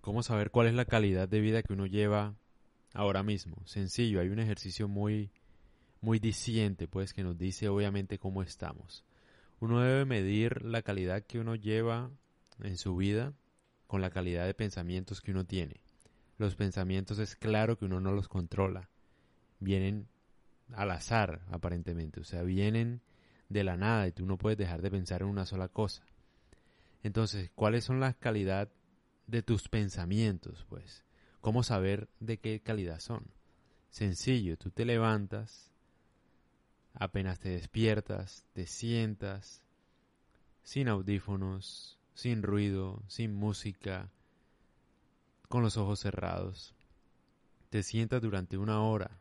cómo saber cuál es la calidad de vida que uno lleva ahora mismo. Sencillo, hay un ejercicio muy muy pues que nos dice obviamente cómo estamos. Uno debe medir la calidad que uno lleva en su vida con la calidad de pensamientos que uno tiene. Los pensamientos es claro que uno no los controla. Vienen al azar, aparentemente, o sea, vienen de la nada y tú no puedes dejar de pensar en una sola cosa. Entonces, ¿cuáles son las calidades? de tus pensamientos, pues. ¿Cómo saber de qué calidad son? Sencillo, tú te levantas, apenas te despiertas, te sientas, sin audífonos, sin ruido, sin música, con los ojos cerrados. Te sientas durante una hora.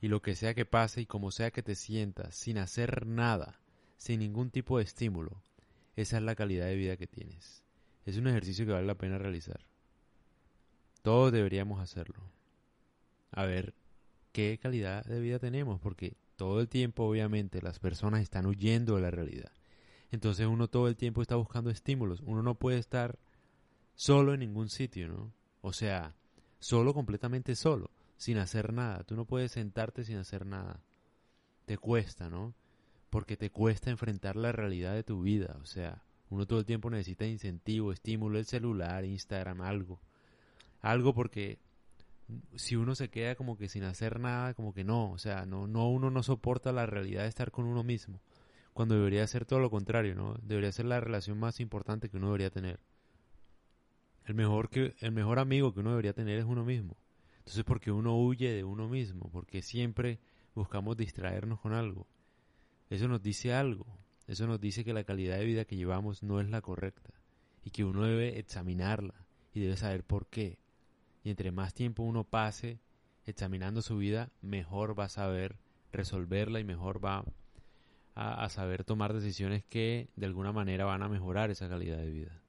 Y lo que sea que pase y como sea que te sientas, sin hacer nada, sin ningún tipo de estímulo, esa es la calidad de vida que tienes. Es un ejercicio que vale la pena realizar. Todos deberíamos hacerlo. A ver qué calidad de vida tenemos, porque todo el tiempo obviamente las personas están huyendo de la realidad. Entonces uno todo el tiempo está buscando estímulos. Uno no puede estar solo en ningún sitio, ¿no? O sea, solo completamente solo, sin hacer nada. Tú no puedes sentarte sin hacer nada. Te cuesta, ¿no? Porque te cuesta enfrentar la realidad de tu vida. O sea, uno todo el tiempo necesita incentivo, estímulo, el celular, Instagram, algo. Algo porque si uno se queda como que sin hacer nada, como que no, o sea, no, no uno no soporta la realidad de estar con uno mismo, cuando debería ser todo lo contrario, ¿no? Debería ser la relación más importante que uno debería tener. El mejor que el mejor amigo que uno debería tener es uno mismo. Entonces, porque uno huye de uno mismo, porque siempre buscamos distraernos con algo. Eso nos dice algo, eso nos dice que la calidad de vida que llevamos no es la correcta y que uno debe examinarla y debe saber por qué. Y entre más tiempo uno pase examinando su vida, mejor va a saber resolverla y mejor va a, saber tomar decisiones que de alguna manera van a mejorar esa calidad de vida.